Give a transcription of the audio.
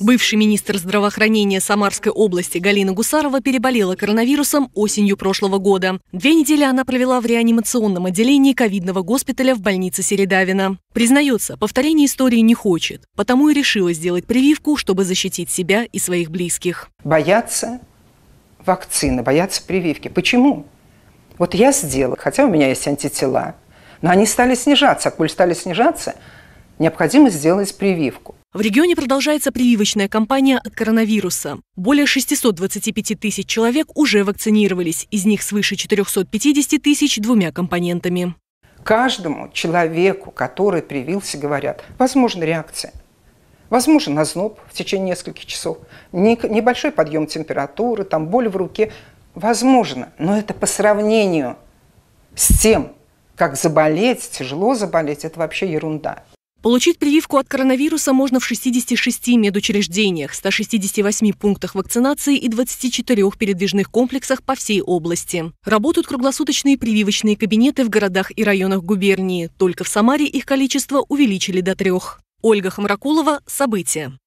Бывший министр здравоохранения Самарской области Галина Гусарова переболела коронавирусом осенью прошлого года. Две недели она провела в реанимационном отделении ковидного госпиталя в больнице Середавина. Признается, повторения истории не хочет, потому и решила сделать прививку, чтобы защитить себя и своих близких. Боятся вакцины, боятся прививки. Почему? Вот я сделала, хотя у меня есть антитела, но они стали снижаться. А коль стали снижаться, необходимо сделать прививку. В регионе продолжается прививочная кампания от коронавируса. Более 625 тысяч человек уже вакцинировались, из них свыше 450 тысяч двумя компонентами. Каждому человеку, который привился, говорят, возможна реакция. Возможен озноб в течение нескольких часов, небольшой подъем температуры, там боль в руке. Возможно, но это по сравнению с тем, как заболеть, тяжело заболеть, это вообще ерунда. Получить прививку от коронавируса можно в 66 медучреждениях, 168 пунктах вакцинации и 24 передвижных комплексах по всей области. Работают круглосуточные прививочные кабинеты в городах и районах губернии. Только в Самаре их количество увеличили до трех. Ольга Хамракулова. События.